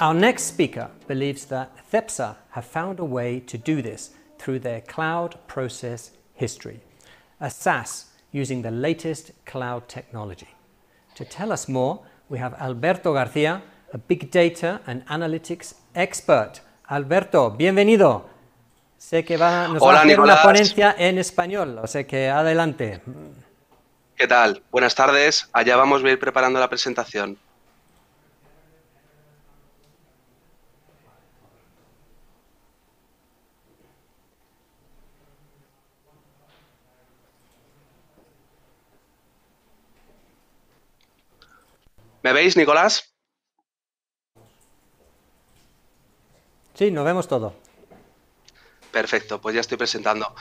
Our next speaker believes that THEPSA have found a way to do this through their cloud process history, a SaaS using the latest cloud technology. To tell us more, we have Alberto Garcia, a big data and analytics expert. Alberto, bienvenido. Sé que va, nos Hola, va a hacer Nicolás. una ponencia en español, o sea que adelante. ¿Qué tal? Buenas tardes. Allá vamos a ir preparando la presentación. ¿Me veis, Nicolás? Sí, nos vemos todo. Perfecto, pues ya estoy presentando.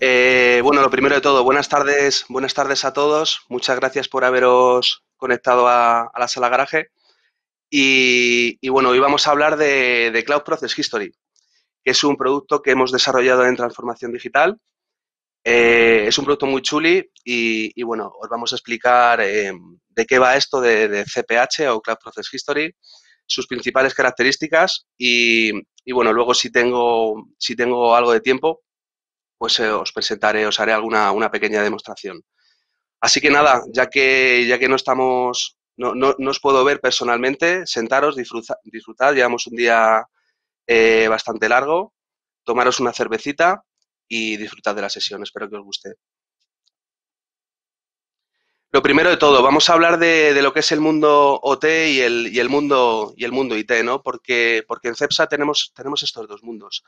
Eh, bueno, lo primero de todo, buenas tardes, buenas tardes a todos. Muchas gracias por haberos conectado a, la sala garaje. Y, bueno, hoy vamos a hablar de, Cloud Process History, que es un producto que hemos desarrollado en transformación digital. Eh, es un producto muy chuli y, bueno, os vamos a explicar eh, de qué va esto de, CPH o Cloud Process History, sus principales características y, bueno, luego si tengo, si tengo algo de tiempo, pues eh, os presentaré, os haré alguna una pequeña demostración. Así que nada, ya que, ya que no estamos, no, os puedo ver personalmente, sentaros, disfrutad, llevamos un día eh, bastante largo, tomaros una cervecita y disfrutad de la sesión, espero que os guste. Lo primero de todo, vamos a hablar de, lo que es el mundo OT y el, y el, mundo, y IT, ¿no? Porque, porque en CEPSA tenemos, tenemos estos dos mundos.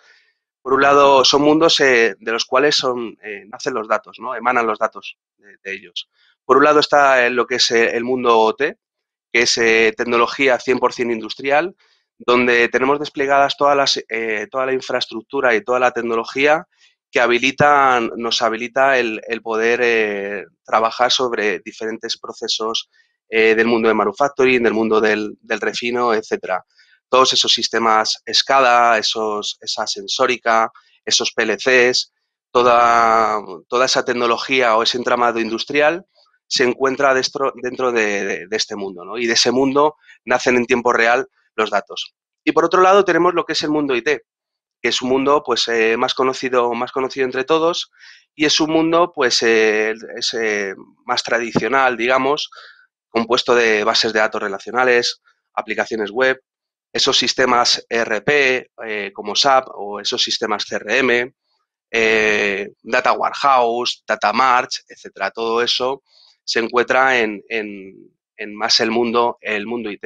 Por un lado, son mundos eh, de los cuales son, eh, nacen los datos, ¿no? Emanan los datos de, ellos. Por un lado está eh, lo que es el mundo OT, que es tecnología 100% industrial, donde tenemos desplegadas todas las, toda la infraestructura y toda la tecnología que nos habilita el, poder eh, trabajar sobre diferentes procesos eh, del mundo de manufacturing, del mundo del, refino, etcétera. Todos esos sistemas SCADA, esos, esa sensórica, esos PLCs, toda, toda esa tecnología o ese entramado industrial se encuentra dentro, de, este mundo. Y de ese mundo nacen en tiempo real los datos. Y por otro lado tenemos lo que es el mundo IT, es un mundo pues eh, más conocido más conocido entre todos y es un mundo pues eh, eh, más tradicional digamos compuesto de bases de datos relacionales aplicaciones web esos sistemas ERP como SAP o esos sistemas CRM data warehouse data march etcétera todo eso se encuentra en, en más el mundo el mundo IT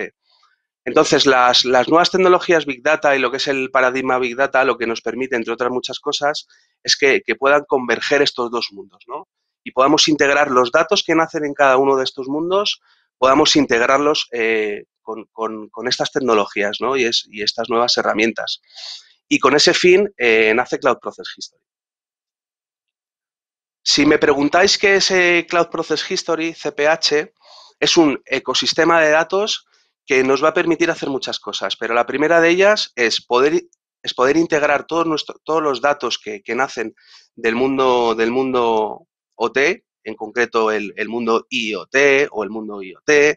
entonces, las, nuevas tecnologías Big Data y lo que es el paradigma Big Data, lo que nos permite, entre otras muchas cosas, es que, puedan converger estos dos mundos, ¿no? Y podamos integrar los datos que nacen en cada uno de estos mundos, podamos integrarlos eh, con, estas tecnologías ¿no? y, es, y, estas nuevas herramientas. Y con ese fin eh, nace Cloud Process History. Si me preguntáis qué es eh, Cloud Process History, CPH, es un ecosistema de datos que nos va a permitir hacer muchas cosas, pero la primera de ellas es poder, es poder integrar todos, todos los datos que, nacen del mundo, del mundo OT, en concreto el, mundo IoT o el mundo IoT,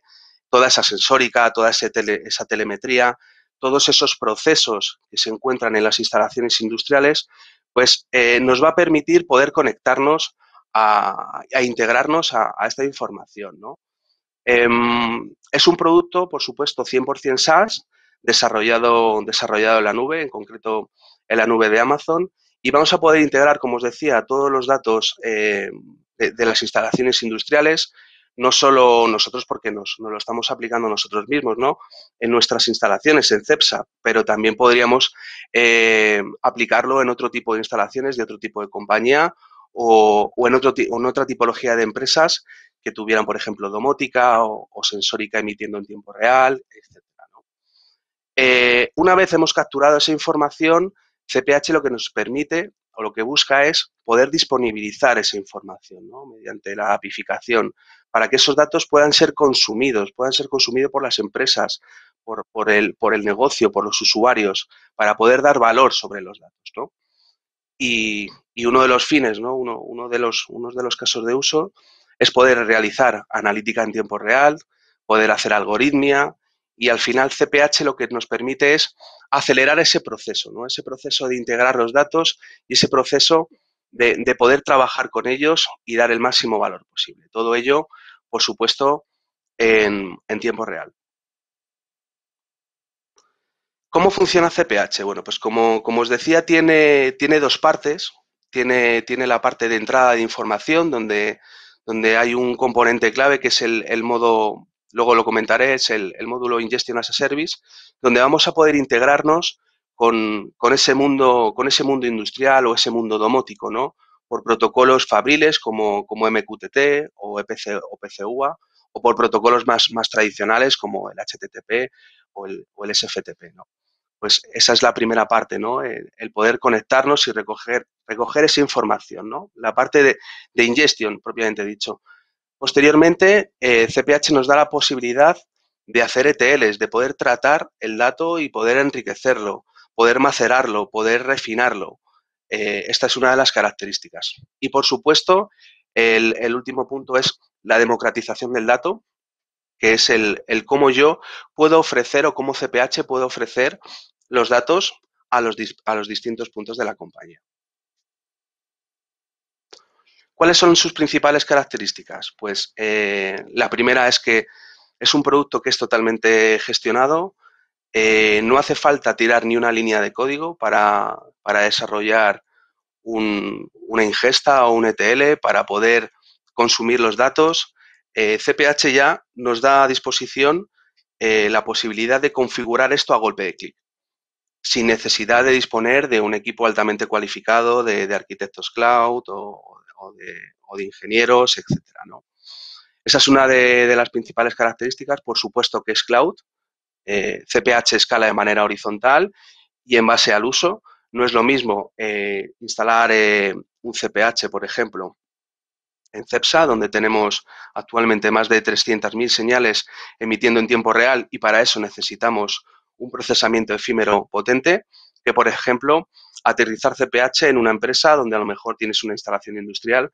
toda esa sensórica, toda esa, esa telemetría, todos esos procesos que se encuentran en las instalaciones industriales, pues eh, nos va a permitir poder conectarnos a, integrarnos a, a, esta información, ¿no? Em, es un producto, por supuesto, 100% SaaS, desarrollado, desarrollado en la nube, en concreto en la nube de Amazon, y vamos a poder integrar, como os decía, todos los datos eh, de, las instalaciones industriales, no solo nosotros porque nos, lo estamos aplicando nosotros mismos, ¿no? En nuestras instalaciones, en CEPSA, pero también podríamos eh, aplicarlo en otro tipo de instalaciones de otro tipo de compañía o, en otra tipología de empresas que tuvieran, por ejemplo, domótica o, sensórica emitiendo en tiempo real, etc. Eh, una vez hemos capturado esa información, CPH lo que nos permite o lo que busca es poder disponibilizar esa información mediante la apificación para que esos datos puedan ser consumidos, puedan ser consumidos por las empresas, por, por, el, negocio, por los usuarios, para poder dar valor sobre los datos. Y, uno de los fines, uno, de los, unos de los casos de uso es poder realizar analítica en tiempo real, poder hacer algoritmia y al final CPH lo que nos permite es acelerar ese proceso, ¿no? ese proceso de integrar los datos y ese proceso de, poder trabajar con ellos y dar el máximo valor posible. Todo ello, por supuesto, en, tiempo real. ¿Cómo funciona CPH? Bueno, pues como, os decía, tiene, tiene dos partes. Tiene, tiene, la parte de entrada de información, donde donde hay un componente clave que es el, modo, luego lo comentaré, es el, módulo Ingestion as a Service, donde vamos a poder integrarnos con, ese mundo, con ese mundo industrial o ese mundo domótico, ¿no? Por protocolos fabriles como, como MQTT o, e o PCUA o por protocolos más, más tradicionales como el HTTP o el, o el SFTP, ¿no? pues esa es la primera parte, ¿no? Eh, el, poder conectarnos y recoger, recoger esa información, ¿no? La parte de, ingestión, propiamente dicho. Posteriormente, CPH eh, nos da la posibilidad de hacer ETLs, de poder tratar el dato y poder enriquecerlo, poder macerarlo, poder refinarlo. Eh, esta es una de las características. Y, por supuesto, el, último punto es la democratización del dato, que es el, cómo yo puedo ofrecer o cómo CPH puede ofrecer los datos a los, distintos puntos de la compañía. ¿Cuáles son sus principales características? Pues eh, la primera es que es un producto que es totalmente gestionado, eh, no hace falta tirar ni una línea de código para, desarrollar una ingesta o un ETL, para poder consumir los datos. CPH eh, ya nos da a disposición la posibilidad de configurar esto a golpe de clic sin necesidad de disponer de un equipo altamente cualificado de, arquitectos cloud o, de, ingenieros, etcétera. ¿no? Esa es una de, las principales características, por supuesto que es cloud. CPH eh, escala de manera horizontal y en base al uso. No es lo mismo eh, instalar eh, un CPH, por ejemplo, en CEPSA, donde tenemos actualmente más de 300.000 señales emitiendo en tiempo real y para eso necesitamos un procesamiento efímero potente que, por ejemplo, aterrizar CPH en una empresa donde a lo mejor tienes una instalación industrial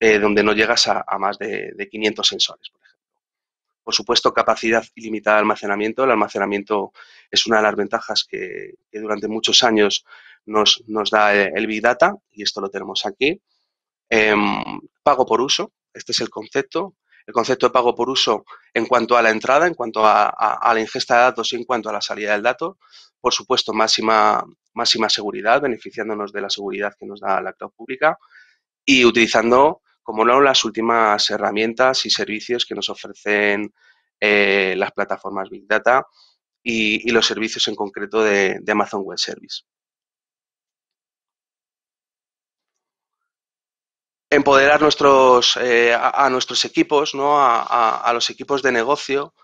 eh, donde no llegas a, más de, 500 sensores, por ejemplo. Por supuesto, capacidad ilimitada de almacenamiento. El almacenamiento es una de las ventajas que, durante muchos años nos, nos, da eh, el Big Data, y esto lo tenemos aquí. Em, pago por uso, este es el concepto el concepto de pago por uso en cuanto a la entrada, en cuanto a, la ingesta de datos y en cuanto a la salida del dato. Por supuesto, máxima, máxima seguridad, beneficiándonos de la seguridad que nos da la cloud pública y utilizando, como no, las últimas herramientas y servicios que nos ofrecen eh, las plataformas Big Data y, los servicios en concreto de, de Amazon Web Service. empoderar nuestros, eh, a, nuestros equipos, ¿no? a, los equipos de negocio,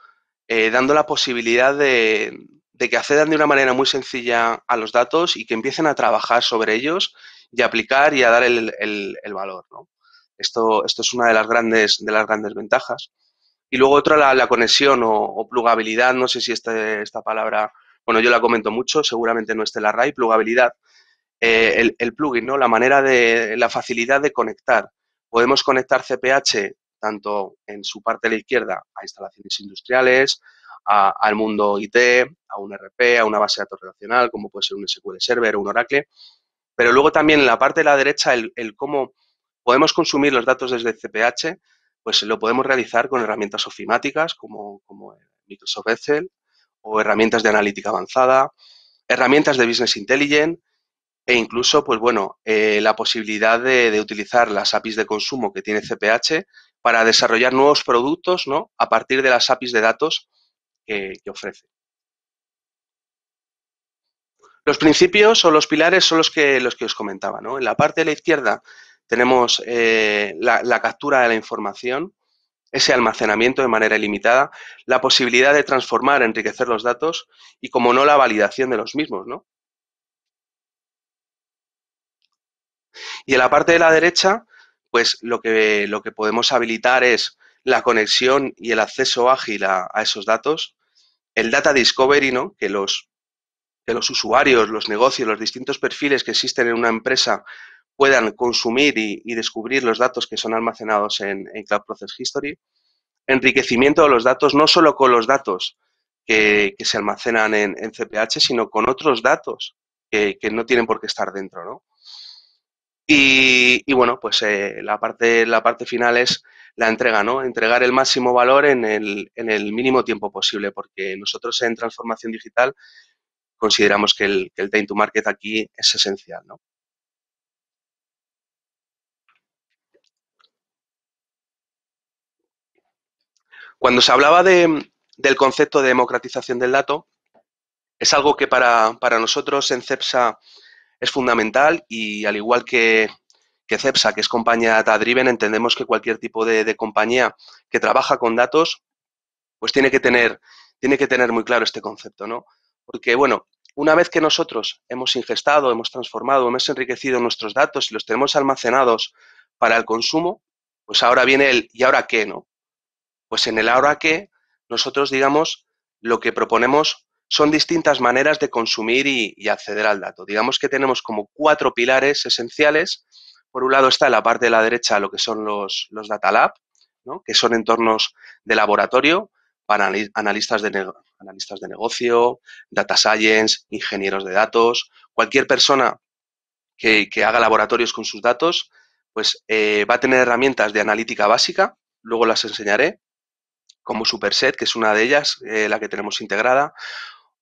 eh, dando la posibilidad de, que accedan de una manera muy sencilla a los datos y que empiecen a trabajar sobre ellos y a aplicar y a dar el, valor. ¿no? Esto, esto es una de las grandes, de las grandes ventajas. Y luego otra, la, conexión o, plugabilidad, no sé si este, esta palabra, bueno, yo la comento mucho, seguramente no esté la RAI, plugabilidad, eh, el, plugin, ¿no? La manera de, la facilidad de conectar. Podemos conectar CPH tanto en su parte de la izquierda a instalaciones industriales, al mundo IT, a un RP, a una base de datos relacional, como puede ser un SQL Server o un Oracle. Pero luego también en la parte de la derecha, el, cómo podemos consumir los datos desde CPH, pues lo podemos realizar con herramientas ofimáticas como, como Microsoft Excel o herramientas de analítica avanzada, herramientas de Business Intelligence e incluso, pues bueno, eh, la posibilidad de, utilizar las APIs de consumo que tiene CPH para desarrollar nuevos productos ¿no? a partir de las APIs de datos que, ofrece. Los principios o los pilares son los que, los que os comentaba. ¿no? En la parte de la izquierda tenemos eh, la, la captura de la información, ese almacenamiento de manera ilimitada, la posibilidad de transformar, enriquecer los datos y, como no, la validación de los mismos, ¿no? Y en la parte de la derecha, pues lo que, lo que podemos habilitar es la conexión y el acceso ágil a, esos datos, el data discovery, ¿no? que, los, que los usuarios, los negocios, los distintos perfiles que existen en una empresa puedan consumir y, descubrir los datos que son almacenados en, Cloud Process History, enriquecimiento de los datos, no solo con los datos que, se almacenan en, CPH, sino con otros datos que, que no tienen por qué estar dentro. ¿no? Y, bueno, pues eh, la, parte, la parte final es la entrega, ¿no? Entregar el máximo valor en el, mínimo tiempo posible, porque nosotros en transformación digital consideramos que el, que to market aquí es esencial, ¿no? Cuando se hablaba del concepto de democratización del dato, es algo que para, para nosotros en CEPSA es fundamental y al igual que, que CEPSA, que es compañía data driven, entendemos que cualquier tipo de, de, compañía que trabaja con datos, pues tiene que tener, tiene que tener muy claro este concepto, ¿no? Porque, bueno, una vez que nosotros hemos ingestado, hemos transformado, hemos enriquecido nuestros datos y los tenemos almacenados para el consumo, pues ahora viene el ¿y ahora qué? ¿no? Pues en el ahora qué, nosotros, digamos, lo que proponemos son distintas maneras de consumir y, acceder al dato. Digamos que tenemos como cuatro pilares esenciales. Por un lado está en la parte de la derecha lo que son los, Data Lab, que son entornos de laboratorio para analistas de, analistas de negocio, data science, ingenieros de datos, cualquier persona que, haga laboratorios con sus datos, pues eh, va a tener herramientas de analítica básica, luego las enseñaré, como Superset, que es una de ellas, eh, la que tenemos integrada,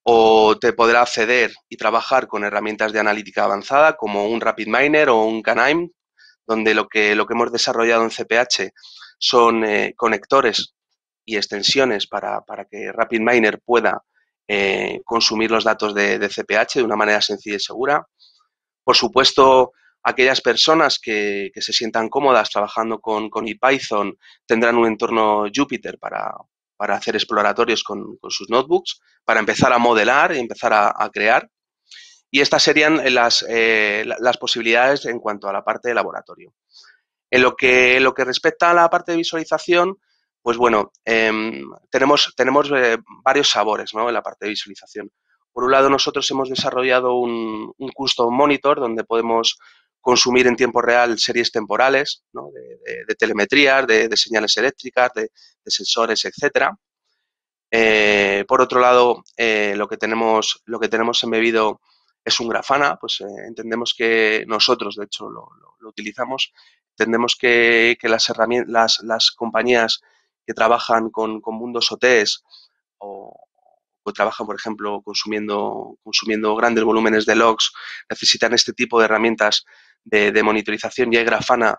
o te podrá acceder y trabajar con herramientas de analítica avanzada como un RapidMiner o un Canaim, donde lo que, lo que hemos desarrollado en CPH son eh, conectores y extensiones para, que RapidMiner pueda eh, consumir los datos de, CPH de una manera sencilla y segura. Por supuesto, aquellas personas que, se sientan cómodas trabajando con, con, tendrán un entorno Jupyter para, para hacer exploratorios con, sus notebooks, para empezar a modelar y empezar a, crear. Y estas serían eh, eh, las, posibilidades en cuanto a la parte de laboratorio. En lo que, lo que respecta a la parte de visualización, pues bueno, em, tenemos, tenemos eh, varios sabores en la parte de visualización. Por un lado, nosotros hemos desarrollado un custom monitor donde podemos consumir en tiempo real series temporales, de, de, de, telemetrías, de, señales eléctricas, de, sensores, etcétera. Eh, por otro lado, eh, lo, que tenemos, lo que tenemos embebido es un grafana, pues eh, entendemos que nosotros, de hecho, lo, utilizamos, entendemos que, las, herramientas, las, compañías que trabajan con, mundos OTs o, o trabajan, por ejemplo, consumiendo, consumiendo grandes volúmenes de logs, necesitan este tipo de herramientas de, de monitorización y Grafana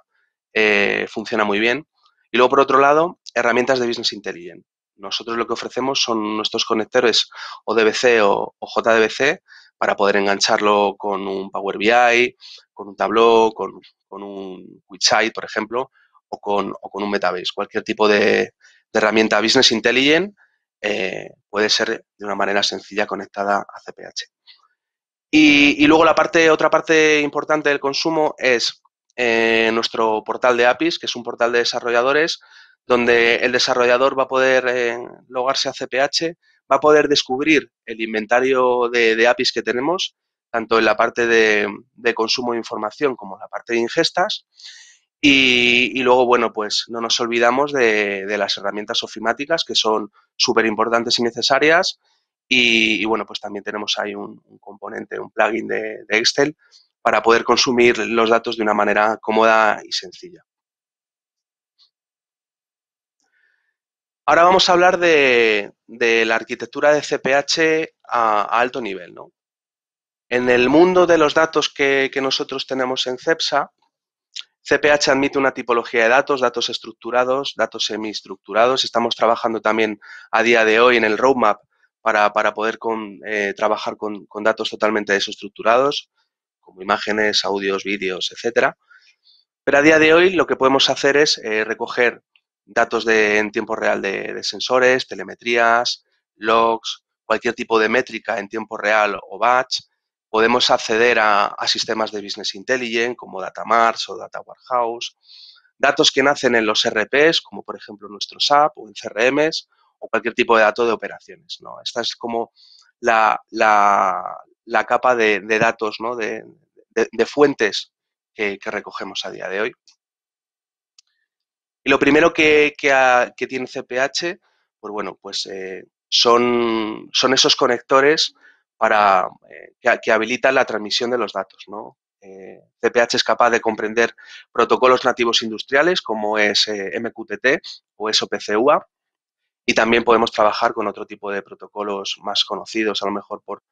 eh, funciona muy bien. Y luego, por otro lado, herramientas de Business Intelligence. Nosotros lo que ofrecemos son nuestros conectores ODBC o, JDBC para poder engancharlo con un Power BI, con un Tableau, con, un QuickSight, por ejemplo, o con, o con, un Metabase. Cualquier tipo de, herramienta Business Intelligence eh, puede ser de una manera sencilla conectada a CPH. Y, luego la parte, otra parte importante del consumo es eh, nuestro portal de APIs, que es un portal de desarrolladores, donde el desarrollador va a poder eh, logarse a CPH, va a poder descubrir el inventario de, APIs que tenemos, tanto en la parte de, consumo de información como en la parte de ingestas. Y, luego, bueno, pues no nos olvidamos de, de las herramientas ofimáticas que son súper importantes y necesarias y, bueno, pues también tenemos ahí un, componente, un plugin de, Excel para poder consumir los datos de una manera cómoda y sencilla. Ahora vamos a hablar de, la arquitectura de CPH a, alto nivel. ¿no? En el mundo de los datos que, que, nosotros tenemos en CEPSA, CPH admite una tipología de datos, datos estructurados, datos semiestructurados. Estamos trabajando también a día de hoy en el roadmap para, poder eh, trabajar con, datos totalmente desestructurados, como imágenes, audios, vídeos, etcétera. Pero a día de hoy lo que podemos hacer es eh, recoger datos en tiempo real de, sensores, telemetrías, logs, cualquier tipo de métrica en tiempo real o batch. Podemos acceder a, sistemas de Business Intelligence como Data o Data Warehouse. Datos que nacen en los RPs, como por ejemplo nuestro SAP o en CRMs, o cualquier tipo de dato de operaciones. ¿no? Esta es como la, capa de, datos, ¿no? de, fuentes que, recogemos a día de hoy. Y lo primero que, tiene CPH, pues bueno, pues eh, son, son, esos conectores para, eh, que, habilitan la transmisión de los datos. ¿no? CPH eh, es capaz de comprender protocolos nativos industriales como es MQTT o UA. Y también podemos trabajar con otro tipo de protocolos más conocidos, a lo mejor por,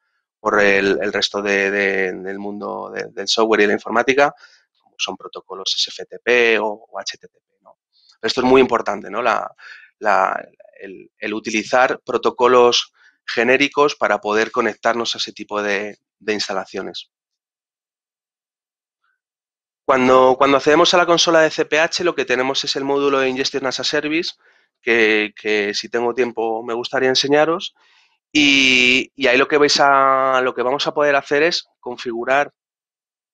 el, resto del mundo del software y la informática, como son protocolos SFTP o, HTTP. esto es muy importante, el, utilizar protocolos genéricos para poder conectarnos a ese tipo de, instalaciones. Cuando, cuando accedemos a la consola de CPH, lo que tenemos es el módulo de Ingestion as a Service, que, si tengo tiempo me gustaría enseñaros. Y, ahí lo que vais a lo que vamos a poder hacer es configurar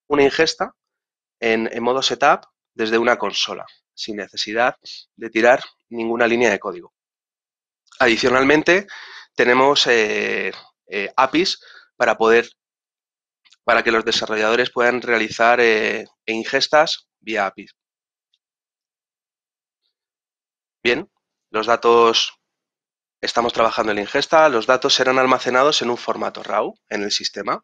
una ingesta en, modo setup desde una consola, sin necesidad de tirar ninguna línea de código. Adicionalmente, tenemos eh, eh, APIs para poder para que los desarrolladores puedan realizar eh, e ingestas vía APIs. Bien, los datos, estamos trabajando en la ingesta, los datos serán almacenados en un formato RAW en el sistema.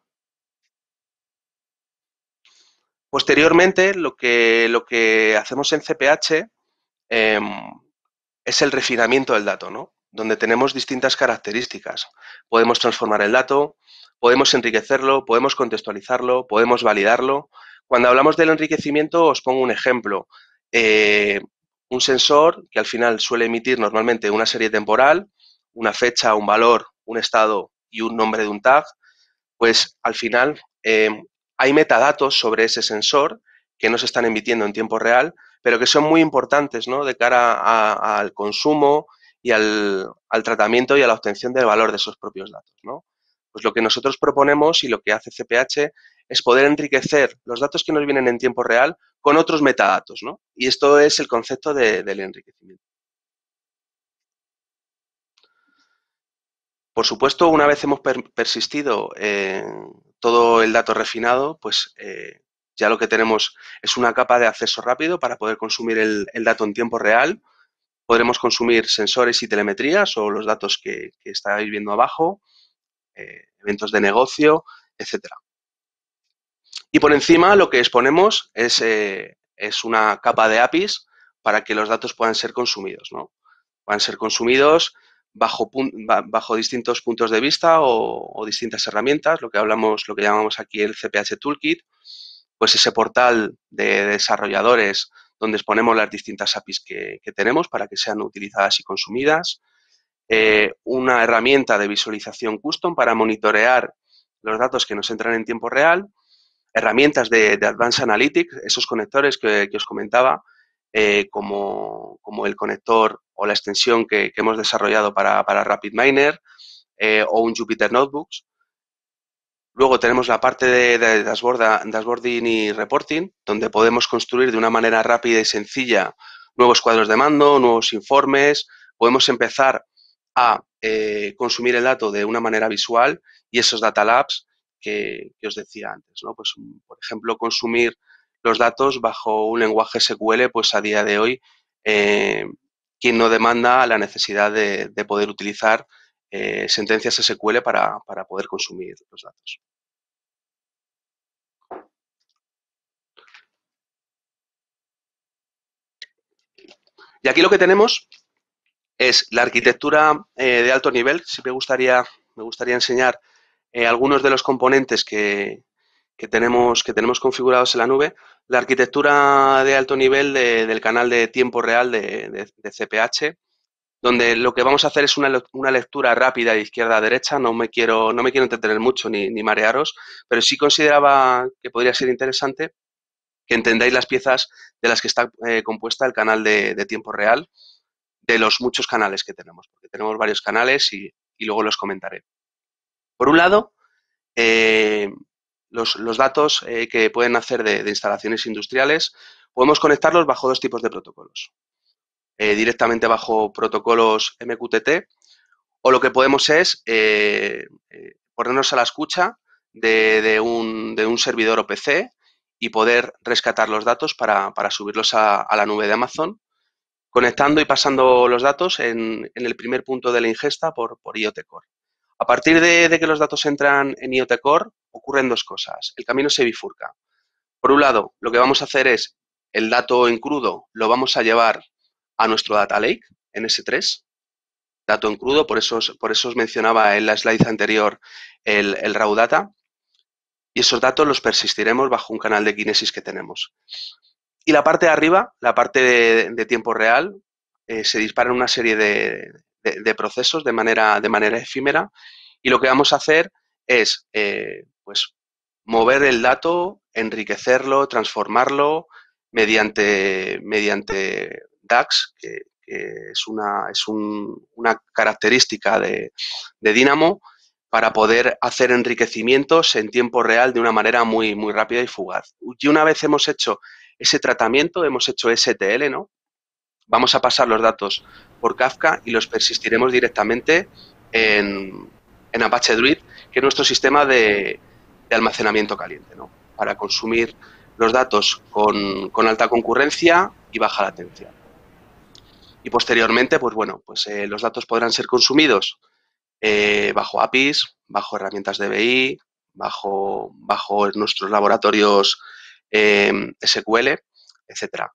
Posteriormente, lo que, lo que hacemos en CPH em, es el refinamiento del dato, ¿no? donde tenemos distintas características. Podemos transformar el dato, podemos enriquecerlo, podemos contextualizarlo, podemos validarlo. Cuando hablamos del enriquecimiento, os pongo un ejemplo. Eh, un sensor que al final suele emitir normalmente una serie temporal, una fecha, un valor, un estado y un nombre de un tag, pues al final em, hay metadatos sobre ese sensor que no se están emitiendo en tiempo real, pero que son muy importantes ¿no? de cara al consumo y al, al, tratamiento y a la obtención del valor de esos propios datos. ¿no? Pues lo que nosotros proponemos y lo que hace CPH es poder enriquecer los datos que nos vienen en tiempo real con otros metadatos, ¿no? Y esto es el concepto del enriquecimiento. Por supuesto, una vez hemos persistido en todo el dato refinado, pues eh, ya lo que tenemos es una capa de acceso rápido para poder consumir el, dato en tiempo real. Podremos consumir sensores y telemetrías o los datos que, estáis viendo abajo, eh, eventos de negocio, etcétera. Y por encima lo que exponemos es, eh, una capa de APIs para que los datos puedan ser consumidos, ¿no? Puedan ser consumidos bajo, bajo distintos puntos de vista o, distintas herramientas, lo que hablamos, lo que llamamos aquí el CPH Toolkit, pues ese portal de desarrolladores donde exponemos las distintas APIs que, tenemos para que sean utilizadas y consumidas, eh, una herramienta de visualización custom para monitorear los datos que nos entran en tiempo real herramientas de, Advanced Analytics, esos conectores que, os comentaba, eh, como, el conector o la extensión que, hemos desarrollado para, para RapidMiner eh, o un Jupyter Notebooks. Luego tenemos la parte de, dashboarding y reporting, donde podemos construir de una manera rápida y sencilla nuevos cuadros de mando, nuevos informes, podemos empezar a eh, consumir el dato de una manera visual y esos data labs que, os decía antes, ¿no? Pues, mm, por ejemplo, consumir los datos bajo un lenguaje SQL, pues a día de hoy, eh, quien no demanda la necesidad de, poder utilizar eh, sentencias SQL para, poder consumir los datos. Y aquí lo que tenemos es la arquitectura eh, de alto nivel. Si gustaría, me gustaría enseñar eh, algunos de los componentes que, tenemos, que tenemos configurados en la nube, la arquitectura de alto nivel del canal de tiempo real de, CPH, donde lo que vamos a hacer es una, lectura rápida de izquierda a derecha, no me quiero, no me quiero entretener mucho ni, marearos, pero sí consideraba que podría ser interesante que entendáis las piezas de las que está eh, compuesta el canal de, de, tiempo real, de los muchos canales que tenemos, porque tenemos varios canales y, y luego los comentaré. Por un lado, eh, los, datos eh, que pueden hacer de, instalaciones industriales, podemos conectarlos bajo dos tipos de protocolos. Eh, directamente bajo protocolos MQTT o lo que podemos es ponernos a la escucha de, un, servidor o servidor OPC y poder rescatar los datos para, subirlos a, la nube de Amazon, conectando y pasando los datos en, el primer punto de la ingesta por, por IoT Core. A partir de, que los datos entran en IoT Core, ocurren dos cosas. El camino se bifurca. Por un lado, lo que vamos a hacer es el dato en crudo lo vamos a llevar a nuestro data lake, en s 3 dato en crudo, por eso, por os mencionaba en la slide anterior el, raw data, y esos datos los persistiremos bajo un canal de kinesis que tenemos. Y la parte de arriba, la parte de, tiempo real, eh, se disparan una serie de, de, procesos de manera, de manera efímera y lo que vamos a hacer es eh, pues, mover el dato, enriquecerlo, transformarlo mediante, mediante DAX, que, es, una, es un, una característica de, de Dynamo, para poder hacer enriquecimientos en tiempo real de una manera muy, muy rápida y fugaz. Y una vez hemos hecho ese tratamiento, hemos hecho STL, ¿no? vamos a pasar los datos por Kafka y los persistiremos directamente en, en Apache Druid, que es nuestro sistema de, almacenamiento caliente, ¿no? para consumir los datos con, alta concurrencia y baja latencia. Y posteriormente, pues bueno, pues eh, los datos podrán ser consumidos eh, bajo APIs, bajo herramientas DBI, bajo, bajo nuestros laboratorios eh, SQL, etcétera.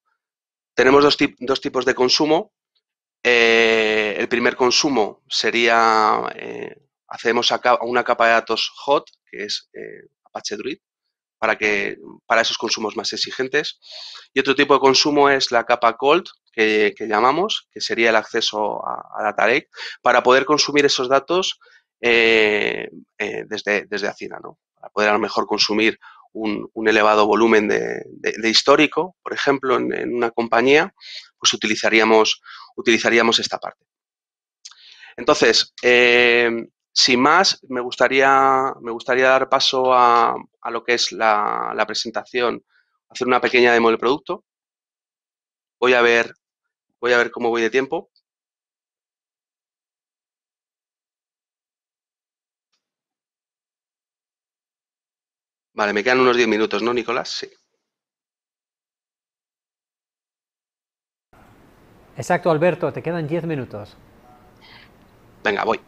Tenemos dos, tipos de consumo. Eh, el primer consumo sería, eh, hacemos una capa de datos hot, que es eh, Apache Druid, para, que, para esos consumos más exigentes. Y otro tipo de consumo es la capa cold, que, llamamos, que sería el acceso a, a, Data para poder consumir esos datos desde, desde ¿no? Para poder a lo mejor consumir un, elevado volumen de, histórico, por ejemplo, en, una compañía, pues utilizaríamos, utilizaríamos esta parte. Entonces, eh, sin más, me gustaría, me gustaría dar paso a, a lo que es la, la, presentación, hacer una pequeña demo del producto. Voy a ver, voy a ver cómo voy de tiempo. Vale, me quedan unos 10 minutos, ¿no, Nicolás? Sí. Exacto, Alberto, te quedan 10 minutos. Venga, voy.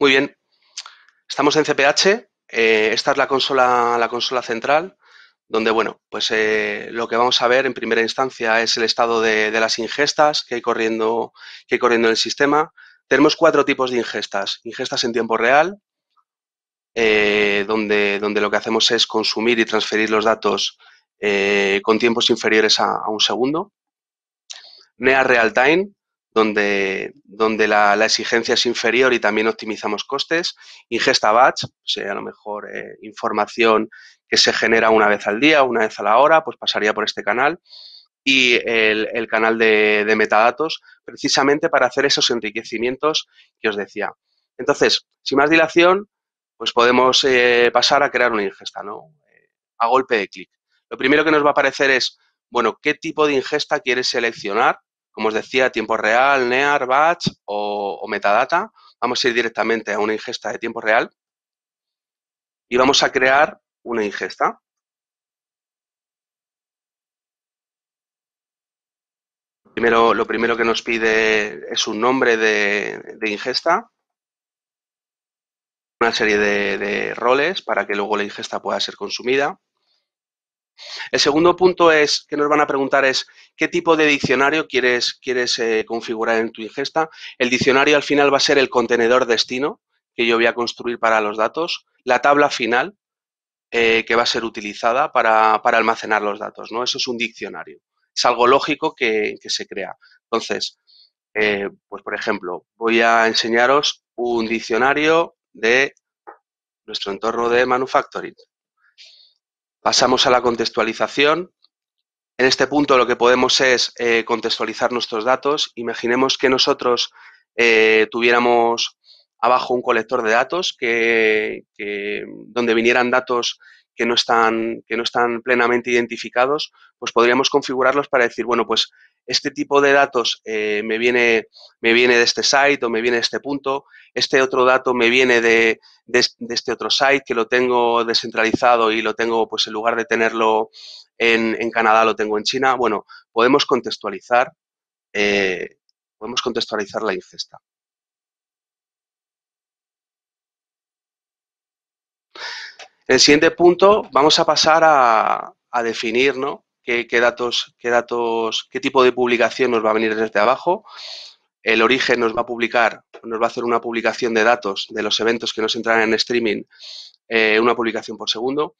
Muy bien, estamos en CPH, eh, esta es la consola, la consola central, donde, bueno, pues eh, lo que vamos a ver en primera instancia es el estado de, las ingestas que hay, corriendo, que corriendo en el sistema. Tenemos cuatro tipos de ingestas. Ingestas en tiempo real, eh, donde, donde lo que hacemos es consumir y transferir los datos eh, con tiempos inferiores a, a un segundo. NEA Real Time, donde, donde la, exigencia es inferior y también optimizamos costes. Ingesta batch, sea pues, eh, a lo mejor eh, información que se genera una vez al día, una vez a la hora, pues pasaría por este canal. Y el, canal de, metadatos, precisamente para hacer esos enriquecimientos que os decía. Entonces, sin más dilación, pues podemos eh, pasar a crear una ingesta, ¿no? A golpe de clic. Lo primero que nos va a aparecer es, bueno, ¿qué tipo de ingesta quieres seleccionar? Como os decía, tiempo real, NEAR, batch o, metadata. Vamos a ir directamente a una ingesta de tiempo real y vamos a crear una ingesta. Primero, lo primero que nos pide es un nombre de, ingesta, una serie de roles para que luego la ingesta pueda ser consumida. El segundo punto es que nos van a preguntar es qué tipo de diccionario quieres, quieres eh, configurar en tu ingesta. El diccionario al final va a ser el contenedor destino que yo voy a construir para los datos, la tabla final eh, que va a ser utilizada para, almacenar los datos. ¿no? Eso es un diccionario. Es algo lógico que, se crea. Entonces, eh, pues por ejemplo, voy a enseñaros un diccionario de nuestro entorno de manufacturing. Pasamos a la contextualización. En este punto lo que podemos es eh, contextualizar nuestros datos. Imaginemos que nosotros eh, tuviéramos abajo un colector de datos donde vinieran datos que no, están, que no están plenamente identificados, pues podríamos configurarlos para decir, bueno, pues este tipo de datos eh, me, viene, me viene de este site o me viene de este punto, este otro dato me viene de, este otro site que lo tengo descentralizado y lo tengo, pues en lugar de tenerlo en, Canadá, lo tengo en China. Bueno, podemos contextualizar, eh, podemos contextualizar la incesta. En el siguiente punto vamos a pasar a, a definir ¿no? qué, datos, qué datos, qué tipo de publicación nos va a venir desde abajo. El origen nos va a publicar, nos va a hacer una publicación de datos de los eventos que nos entran en streaming, eh, una publicación por segundo.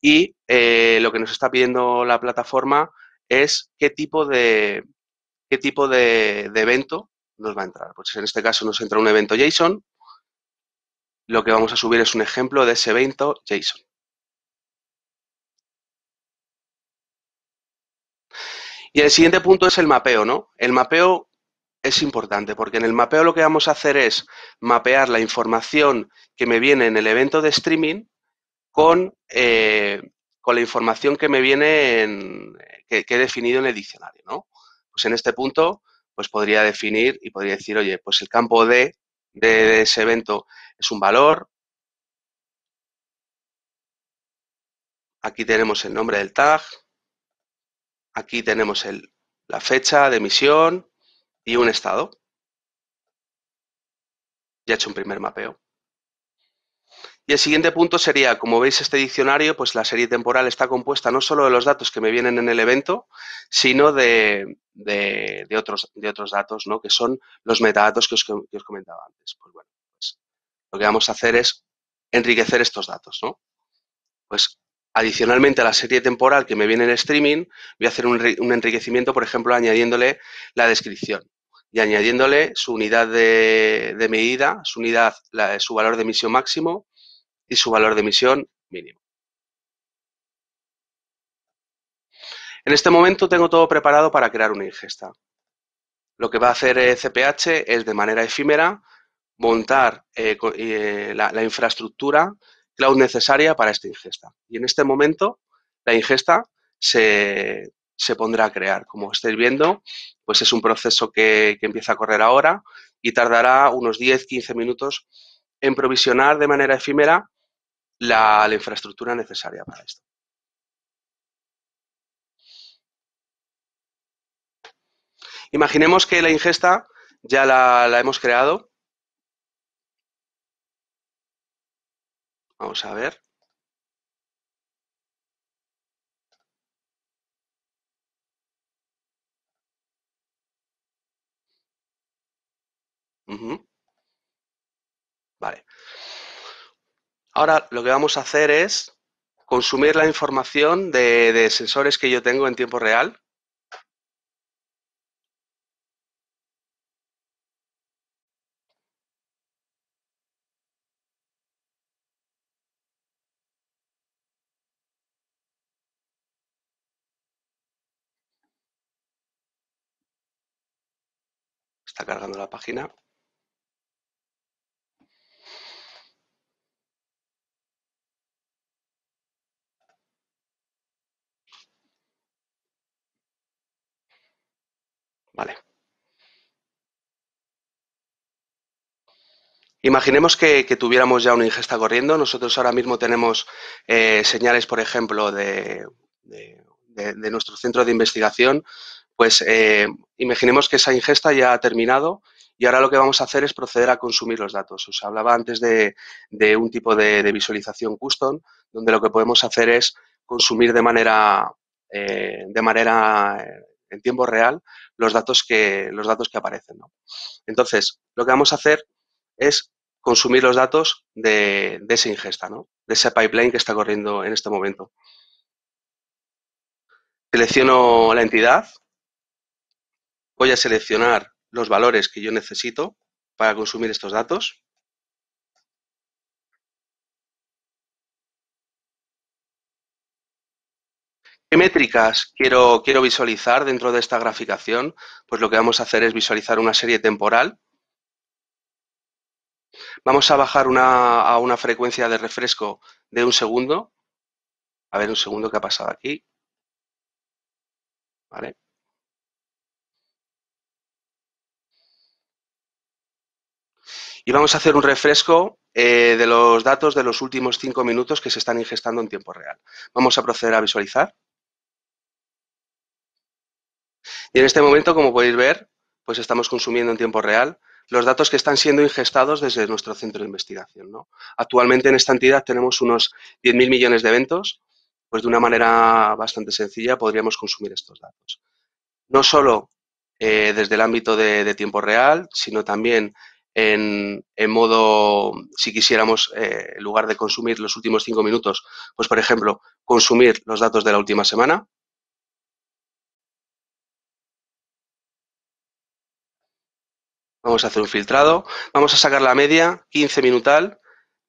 Y eh, lo que nos está pidiendo la plataforma es qué tipo de, qué tipo de, de, evento nos va a entrar. Pues en este caso nos entra un evento JSON. Lo que vamos a subir es un ejemplo de ese evento JSON. Y el siguiente punto es el mapeo, ¿no? El mapeo es importante porque en el mapeo lo que vamos a hacer es mapear la información que me viene en el evento de streaming con, eh, con la información que me viene en, que, he definido en el diccionario, Pues en este punto, pues podría definir y podría decir, oye, pues el campo de, de ese evento es un valor. Aquí tenemos el nombre del tag, Aquí tenemos la fecha de emisión y un estado. Ya he hecho un primer mapeo. Y el siguiente punto sería, como veis este diccionario, pues la serie temporal está compuesta no solo de los datos que me vienen en el evento, sino de, otros, datos, ¿no? que son los metadatos que os, comentaba antes. Pues bueno, pues lo que vamos a hacer es enriquecer estos datos. ¿no? Pues Adicionalmente a la serie temporal que me viene en streaming, voy a hacer un, enriquecimiento, por ejemplo, añadiéndole la descripción y añadiéndole su unidad de, medida, su unidad, su valor de emisión máximo y su valor de emisión mínimo. En este momento tengo todo preparado para crear una ingesta. Lo que va a hacer CPH eh, es de manera efímera montar eh, eh, la infraestructura cloud necesaria para esta ingesta. Y en este momento la ingesta se, pondrá a crear. Como estáis viendo, pues es un proceso que, empieza a correr ahora y tardará unos 10-15 minutos en provisionar de manera efímera la, infraestructura necesaria para esto. Imaginemos que la ingesta ya la, la hemos creado vamos a ver. Vale. Ahora lo que vamos a hacer es consumir la información de, de sensores que yo tengo en tiempo real cargando la página. Vale. Imaginemos que, tuviéramos ya una ingesta corriendo. Nosotros ahora mismo tenemos eh, señales, por ejemplo, de, nuestro centro de investigación pues eh, imaginemos que esa ingesta ya ha terminado y ahora lo que vamos a hacer es proceder a consumir los datos. Os hablaba antes de, un tipo de, visualización custom, donde lo que podemos hacer es consumir de manera, eh, de manera eh, en tiempo real los datos que, los datos que aparecen. Entonces, lo que vamos a hacer es consumir los datos de, de esa ingesta, ¿no? de ese pipeline que está corriendo en este momento. Selecciono la entidad, voy a seleccionar los valores que yo necesito para consumir estos datos. ¿Qué métricas quiero, quiero visualizar dentro de esta graficación? Pues lo que vamos a hacer es visualizar una serie temporal. Vamos a bajar una, a una frecuencia de refresco de un segundo. A ver, un segundo, ¿qué ha pasado aquí? Vale. Y vamos a hacer un refresco eh, de los datos de los últimos cinco minutos que se están ingestando en tiempo real. Vamos a proceder a visualizar. Y en este momento, como podéis ver, pues estamos consumiendo en tiempo real los datos que están siendo ingestados desde nuestro centro de investigación. Actualmente en esta entidad tenemos unos 10.000 millones de eventos, pues de una manera bastante sencilla podríamos consumir estos datos. No solo eh, desde el ámbito de, tiempo real, sino también en, modo, si quisiéramos, eh, en lugar de consumir los últimos cinco minutos, pues por ejemplo, consumir los datos de la última semana. Vamos a hacer un filtrado. Vamos a sacar la media 15 minutal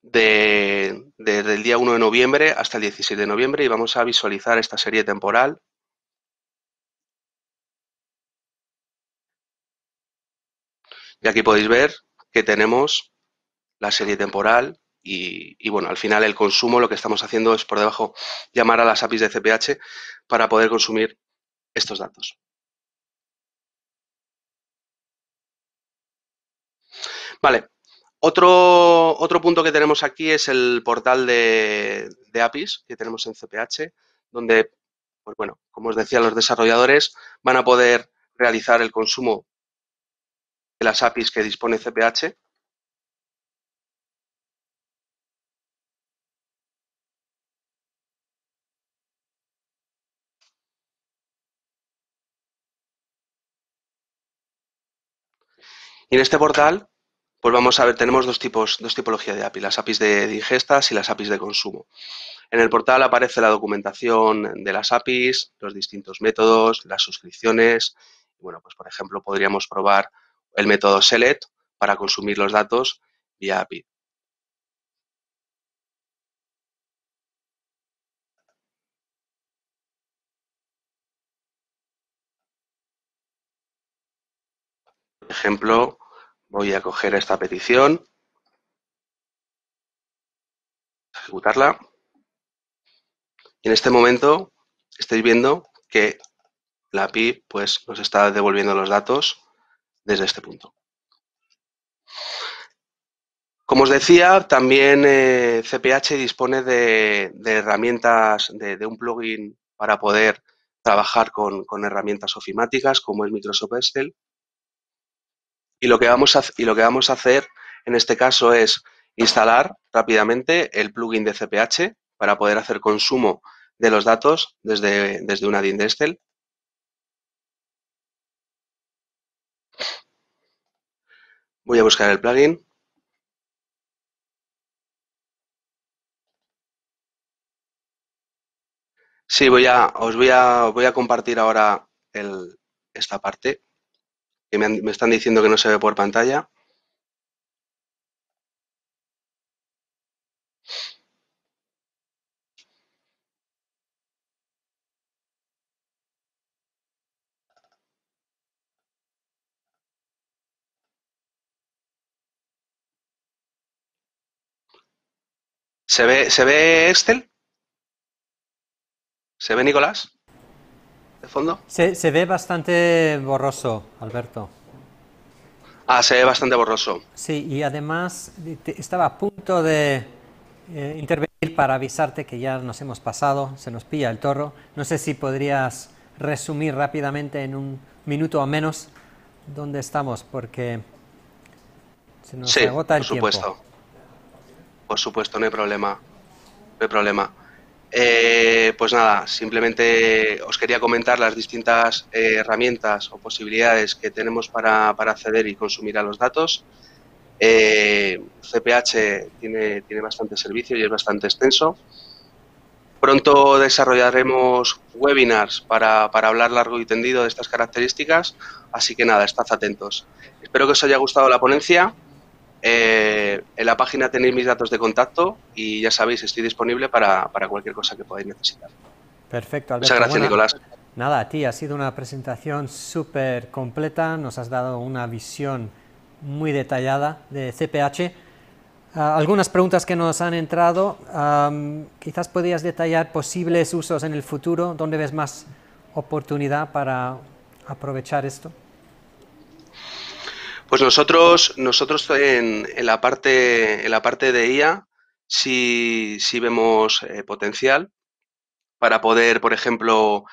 de, el día 1 de noviembre hasta el 16 de noviembre y vamos a visualizar esta serie temporal Y aquí podéis ver que tenemos, la serie temporal y, bueno, al final el consumo lo que estamos haciendo es por debajo llamar a las APIs de CPH para poder consumir estos datos. Vale, otro, punto que tenemos aquí es el portal de, de APIs que tenemos en CPH, donde, pues bueno, como os decía, los desarrolladores van a poder realizar el consumo de las APIs que dispone cph Y en este portal, pues vamos a ver, tenemos dos tipos, dos tipologías de API, las APIs de, digestas y las APIs de consumo. En el portal aparece la documentación de las APIs, los distintos métodos, las suscripciones. Bueno, pues por ejemplo, podríamos probar el método select para consumir los datos vía API. Por ejemplo, voy a coger esta petición, ejecutarla. En este momento estáis viendo que la API pues, nos está devolviendo los datos desde este punto. Como os decía, también CPH eh, dispone de, herramientas, de, un plugin para poder trabajar con, herramientas ofimáticas como es Microsoft Excel. Y lo, que vamos a, y lo que vamos a hacer en este caso es instalar rápidamente el plugin de CPH para poder hacer consumo de los datos desde, desde una DIN de Excel. Voy a buscar el plugin. Sí, voy a, os voy a, voy a compartir ahora esta parte que me, están diciendo que no se ve por pantalla. ¿Se ve, ¿Se Excel? ¿Se ve Nicolás? ¿De fondo? Se, ve bastante borroso, Alberto. Ah, se ve bastante borroso. Sí, y además estaba a punto de eh, intervenir para avisarte que ya nos hemos pasado, se nos pilla el toro. No sé si podrías resumir rápidamente en un minuto o menos dónde estamos, porque se nos agota el por supuesto. Por supuesto, no hay problema. No hay problema. Eh, pues nada, simplemente os quería comentar las distintas eh, herramientas o posibilidades que tenemos para, acceder y consumir a los datos. CPH eh, tiene, tiene bastante servicio y es bastante extenso. Pronto desarrollaremos webinars para, para, hablar largo y tendido de estas características, así que nada, estad atentos. Espero que os haya gustado la ponencia eh, en la página tenéis mis datos de contacto y ya sabéis, estoy disponible para, cualquier cosa que podáis necesitar. Perfecto, Alberto. Muchas gracias, Nicolás. Nada, a ti ha sido una presentación súper completa, nos has dado una visión muy detallada de CPH. Ah, algunas preguntas que nos han entrado, quizás podrías detallar posibles usos en el futuro, ¿dónde ves más oportunidad para aprovechar esto? Pues nosotros, nosotros en, la parte, en la parte de IA sí, vemos eh, potencial para poder, por ejemplo,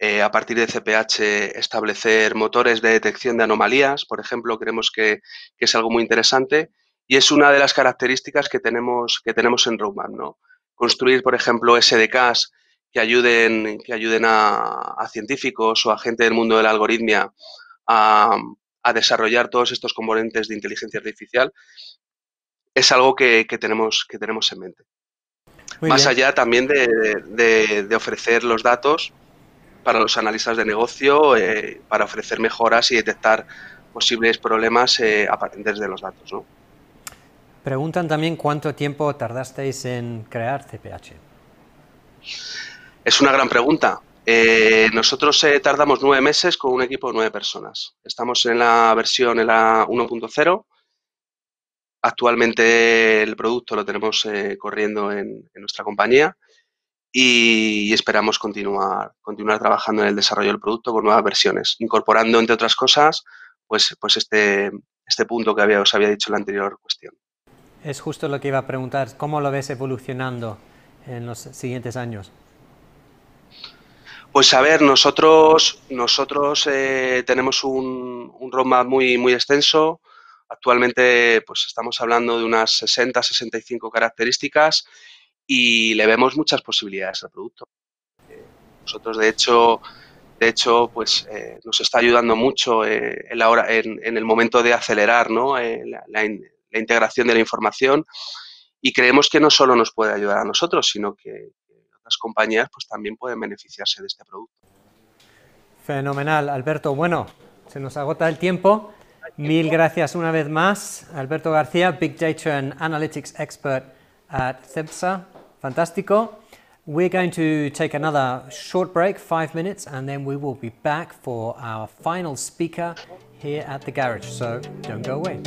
eh, a partir de CPH establecer motores de detección de anomalías, por ejemplo, creemos que, es algo muy interesante y es una de las características que tenemos, que tenemos en Roadmap, ¿no? Construir, por ejemplo, SDKs que ayuden, que ayuden a, a científicos o a gente del mundo de la algoritmia a, a desarrollar todos estos componentes de inteligencia artificial, es algo que, tenemos, que tenemos en mente. Más allá también de, ofrecer los datos para los analistas de negocio, eh, para ofrecer mejoras y detectar posibles problemas eh, a eh, de los datos. Preguntan también cuánto tiempo tardasteis en crear CPH. Es una gran pregunta. Eh, nosotros eh, tardamos nueve meses con un equipo de nueve personas. Estamos en la versión 1.0. Actualmente el producto lo tenemos eh, corriendo en, nuestra compañía y, esperamos continuar, continuar trabajando en el desarrollo del producto con nuevas versiones, incorporando, entre otras cosas, pues, pues este, este punto que os había dicho en la anterior cuestión. Es justo lo que iba a preguntar, ¿cómo lo ves evolucionando en los siguientes años? Pues a ver, nosotros, nosotros eh, tenemos un, un, roadmap muy, muy extenso. Actualmente pues estamos hablando de unas 60, 65 características y le vemos muchas posibilidades al producto. Nosotros, de hecho, de hecho pues eh, nos está ayudando mucho eh, en, en, el momento de acelerar la integración de la información y creemos que no solo nos puede ayudar a nosotros, sino que las compañías pues también pueden beneficiarse de este producto. Fenomenal, Alberto. Bueno, se nos agota el tiempo. Mil gracias una vez más, Alberto García, Big Data and Analytics Expert at CEPSA. Fantástico. We're going to take another short break, five minutes, and then we will be back for our final speaker here at the garage. So don't go away.